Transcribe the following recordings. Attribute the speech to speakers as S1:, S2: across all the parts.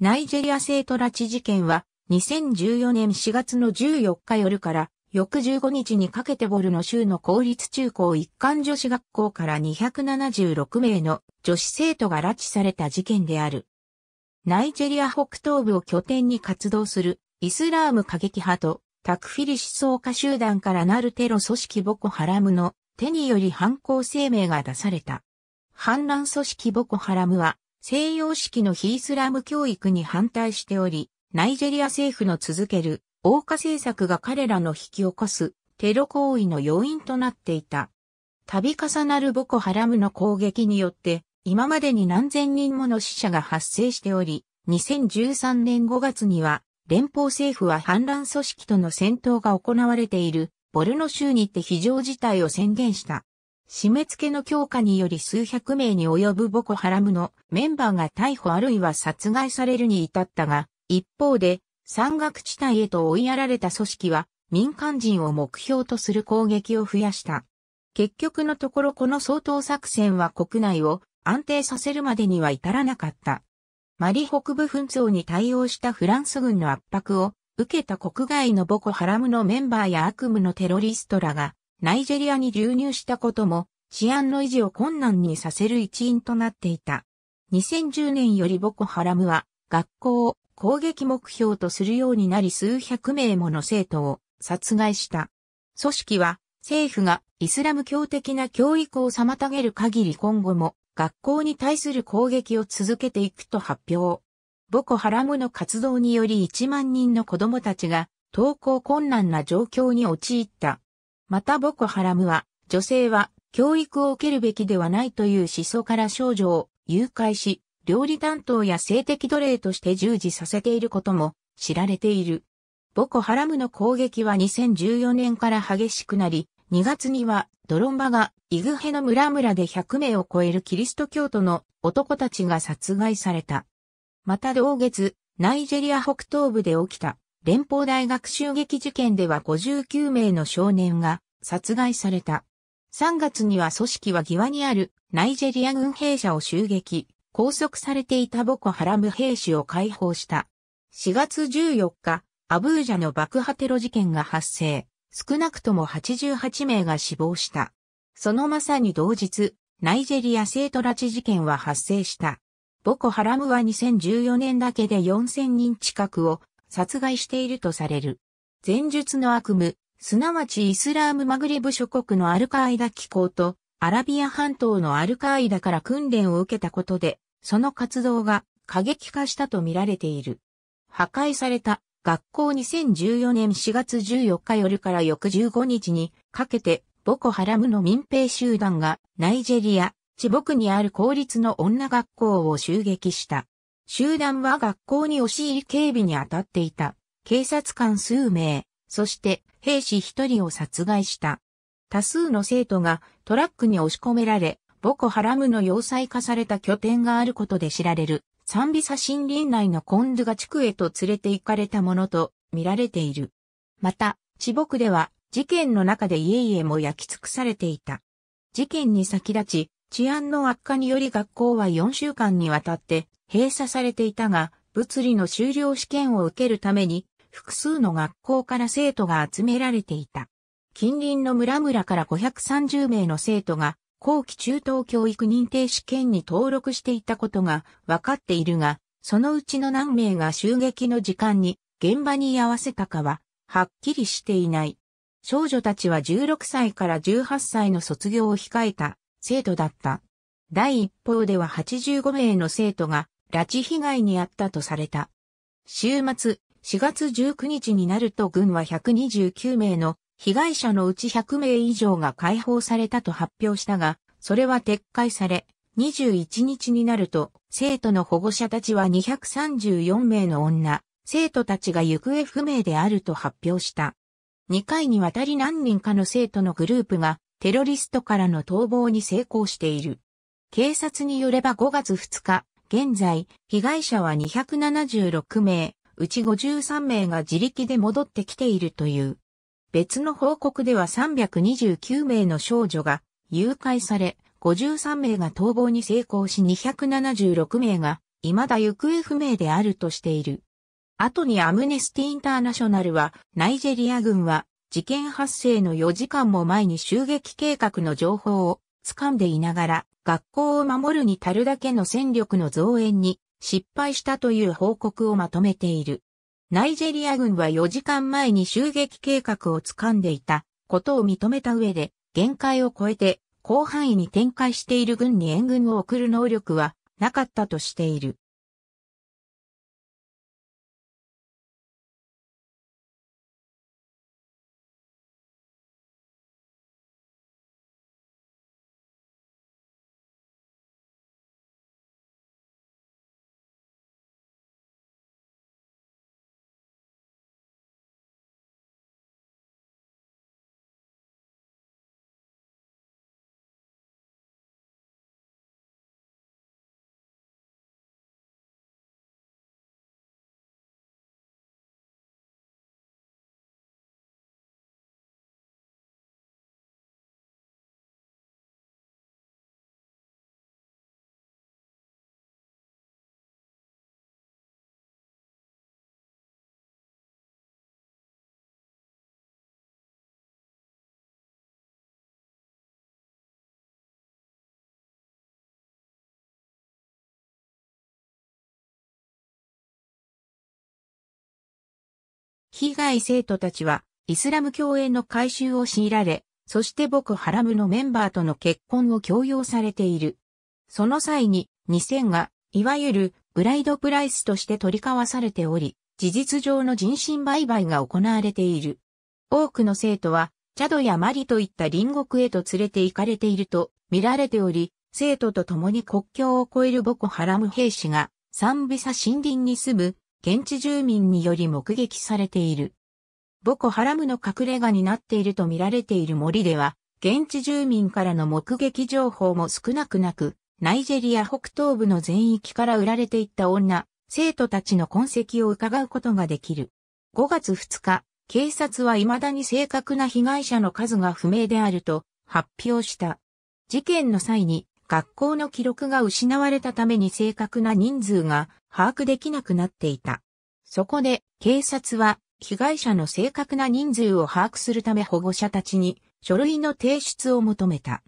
S1: ナイジェリア生ト拉致事件は、2014年4月の14日夜から翌15日にかけてボルの州の公立中高一貫女子学校から276名の女子生徒が拉致された事件である。ナイジェリア北東部を拠点に活動するイスラーム過激派とタクフィリ思想家集団からなるテロ組織ボコハラムの手により犯行声明が出された。反乱組織ボコハラムは西洋式の非イスラム教育に反対しており、ナイジェリア政府の続ける王家政策が彼らの引き起こすテロ行為の要因となっていた。度重なるボコハラムの攻撃によって、今までに何千人もの死者が発生しており、2013年5月には、連邦政府は反乱組織との戦闘が行われているボルノ州にて非常事態を宣言した。締め付けの強化により数百名に及ぶボコハラムのメンバーが逮捕あるいは殺害されるに至ったが、一方で山岳地帯へと追いやられた組織は民間人を目標とする攻撃を増やした。結局のところこの総統作戦は国内を安定させるまでには至らなかった。マリ北部紛争に対応したフランス軍の圧迫を受けた国外のボコハラムのメンバーや悪夢のテロリストらがナイジェリアに流入したことも治安の維持を困難にさせる一因となっていた。2010年よりボコハラムは学校を攻撃目標とするようになり数百名もの生徒を殺害した。組織は政府がイスラム教的な教育を妨げる限り今後も学校に対する攻撃を続けていくと発表。ボコハラムの活動により1万人の子供たちが登校困難な状況に陥った。またボコハラムは、女性は教育を受けるべきではないという思想から少女を誘拐し、料理担当や性的奴隷として従事させていることも知られている。ボコハラムの攻撃は2014年から激しくなり、2月にはドロンバがイグヘの村々で100名を超えるキリスト教徒の男たちが殺害された。また同月、ナイジェリア北東部で起きた連邦大学襲撃事件では59名の少年が殺害された。3月には組織は際にあるナイジェリア軍兵舎を襲撃、拘束されていたボコハラム兵士を解放した。4月14日、アブージャの爆破テロ事件が発生、少なくとも88名が死亡した。そのまさに同日、ナイジェリア生徒拉致事件は発生した。ボコハラムは2014年だけで4000人近くを殺害しているとされる。前述の悪夢、すなわちイスラームマグレブ諸国のアルカーイダ機構と、アラビア半島のアルカーイダから訓練を受けたことで、その活動が過激化したとみられている。破壊された学校2014年4月14日夜から翌15日にかけて、ボコハラムの民兵集団がナイジェリア、地獄にある公立の女学校を襲撃した。集団は学校に押し入り警備に当たっていた警察官数名、そして兵士一人を殺害した。多数の生徒がトラックに押し込められ、ボコハラムの要塞化された拠点があることで知られる、サンビサ森林内のコンドゥガ地区へと連れて行かれたものと見られている。また、地獄では事件の中で家々も焼き尽くされていた。事件に先立ち、治安の悪化により学校は4週間にわたって閉鎖されていたが、物理の修了試験を受けるために、複数の学校から生徒が集められていた。近隣の村々から530名の生徒が、後期中等教育認定試験に登録していたことが分かっているが、そのうちの何名が襲撃の時間に現場に居合わせたかは、はっきりしていない。少女たちは16歳から18歳の卒業を控えた生徒だった。第一報では85名の生徒が拉致被害に遭ったとされた。週末、4月19日になると軍は129名の被害者のうち100名以上が解放されたと発表したが、それは撤回され、21日になると、生徒の保護者たちは234名の女、生徒たちが行方不明であると発表した。2回にわたり何人かの生徒のグループが、テロリストからの逃亡に成功している。警察によれば5月2日、現在、被害者は276名、うち53名が自力で戻ってきているという。別の報告では329名の少女が誘拐され、53名が逃亡に成功し276名が未だ行方不明であるとしている。後にアムネスティ・インターナショナルは、ナイジェリア軍は事件発生の4時間も前に襲撃計画の情報を掴んでいながら、学校を守るに足るだけの戦力の増援に失敗したという報告をまとめている。ナイジェリア軍は4時間前に襲撃計画を掴んでいたことを認めた上で、限界を超えて広範囲に展開している軍に援軍を送る能力はなかったとしている。被害生徒たちは、イスラム教への改修を強いられ、そしてボクハラムのメンバーとの結婚を強要されている。その際に、2000が、いわゆる、ブライドプライスとして取り交わされており、事実上の人身売買が行われている。多くの生徒は、チャドやマリといった隣国へと連れて行かれていると見られており、生徒と共に国境を越えるボコハラム兵士が、サンビサ森林に住む現地住民により目撃されている。ボコハラムの隠れ家になっていると見られている森では、現地住民からの目撃情報も少なくなく、ナイジェリア北東部の全域から売られていった女、生徒たちの痕跡を伺うことができる。5月2日、警察は未だに正確な被害者の数が不明であると発表した。事件の際に学校の記録が失われたために正確な人数が把握できなくなっていた。そこで警察は被害者の正確な人数を把握するため保護者たちに書類の提出を求めた。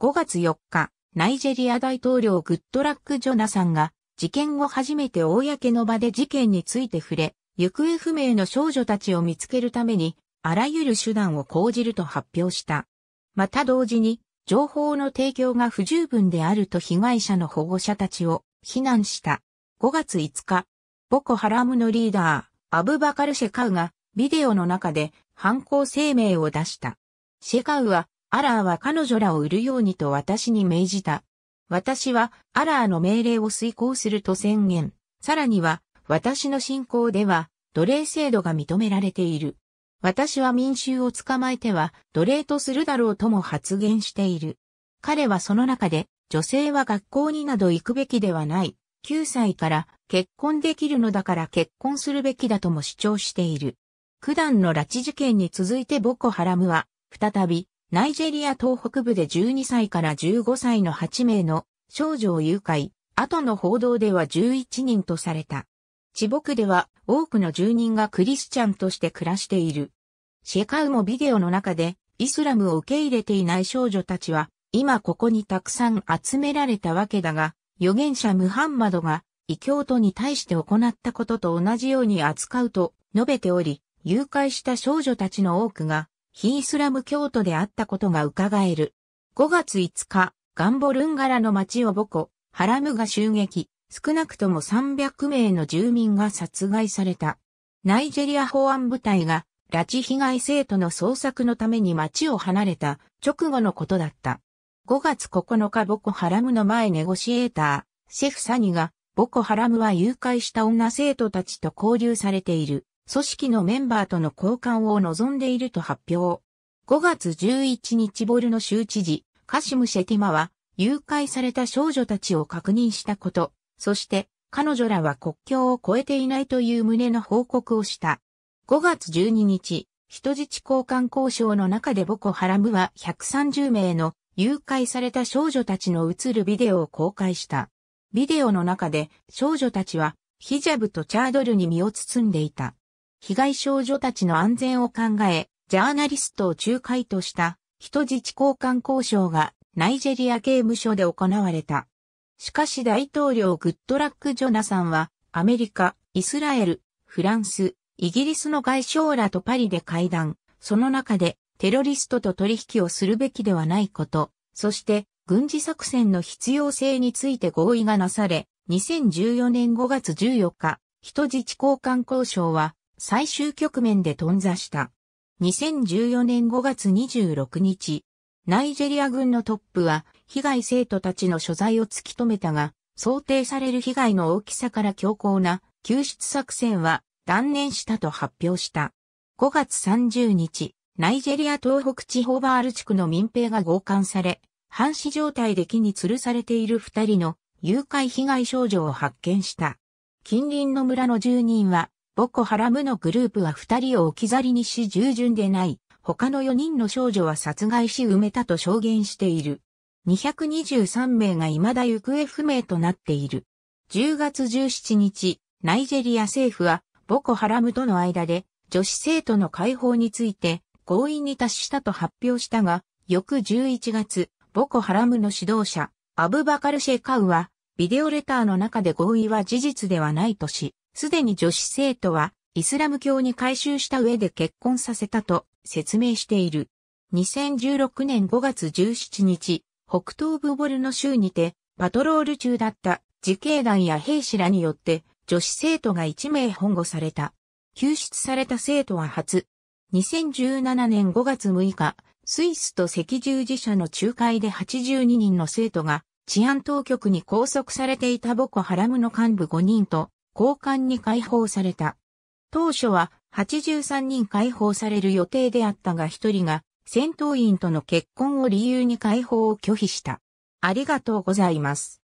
S1: 5月4日、ナイジェリア大統領グッドラック・ジョナさんが事件後初めて公の場で事件について触れ、行方不明の少女たちを見つけるためにあらゆる手段を講じると発表した。また同時に情報の提供が不十分であると被害者の保護者たちを非難した。5月5日、ボコハラムのリーダー、アブバカル・シェカウがビデオの中で犯行声明を出した。シェカウは、アラーは彼女らを売るようにと私に命じた。私はアラーの命令を遂行すると宣言。さらには、私の信仰では奴隷制度が認められている。私は民衆を捕まえては奴隷とするだろうとも発言している。彼はその中で、女性は学校になど行くべきではない。9歳から結婚できるのだから結婚するべきだとも主張している。九段の拉致事件に続いてボコハラムは、再び、ナイジェリア東北部で12歳から15歳の8名の少女を誘拐、後の報道では11人とされた。地獄では多くの住人がクリスチャンとして暮らしている。シェカウもビデオの中で、イスラムを受け入れていない少女たちは、今ここにたくさん集められたわけだが、預言者ムハンマドが、異教徒に対して行ったことと同じように扱うと述べており、誘拐した少女たちの多くが、非イスラム教徒であったことが伺える。5月5日、ガンボルンガラの町を母コ、ハラムが襲撃、少なくとも300名の住民が殺害された。ナイジェリア保安部隊が拉致被害生徒の捜索のために町を離れた直後のことだった。5月9日ボコハラムの前ネゴシエーター、シェフサニが、ボコハラムは誘拐した女生徒たちと交流されている、組織のメンバーとの交換を望んでいると発表。5月11日ボルの州知事、カシム・シェティマは、誘拐された少女たちを確認したこと、そして、彼女らは国境を越えていないという旨の報告をした。5月12日、人質交換交渉の中でボコハラムは130名の誘拐された少女たちの映るビデオを公開した。ビデオの中で少女たちはヒジャブとチャードルに身を包んでいた。被害少女たちの安全を考え、ジャーナリストを仲介とした人質交換交渉がナイジェリア刑務所で行われた。しかし大統領グッドラック・ジョナさんはアメリカ、イスラエル、フランス、イギリスの外相らとパリで会談、その中でテロリストと取引をするべきではないこと、そして軍事作戦の必要性について合意がなされ、2014年5月14日、人質交換交渉は最終局面で頓挫した。2014年5月26日、ナイジェリア軍のトップは被害生徒たちの所在を突き止めたが、想定される被害の大きさから強硬な救出作戦は断念したと発表した。5月30日、ナイジェリア東北地方バール地区の民兵が強姦され、半死状態で木に吊るされている二人の誘拐被害少女を発見した。近隣の村の住人は、ボコハラムのグループは二人を置き去りにし従順でない、他の四人の少女は殺害し埋めたと証言している。223名が未だ行方不明となっている。10月17日、ナイジェリア政府はボコハラムとの間で女子生徒の解放について合意に達したと発表したが、翌11月、ボコハラムの指導者、アブバカル・シェカウは、ビデオレターの中で合意は事実ではないとし、すでに女子生徒はイスラム教に改宗した上で結婚させたと説明している。2016年5月17日、北東部ボルの州にて、パトロール中だった自警団や兵士らによって女子生徒が1名保護された。救出された生徒は初。2017年5月6日、スイスと赤十字社の仲介で82人の生徒が治安当局に拘束されていたボコハラムの幹部5人と交換に解放された。当初は83人解放される予定であったが1人が戦闘員との結婚を理由に解放を拒否した。ありがとうございます。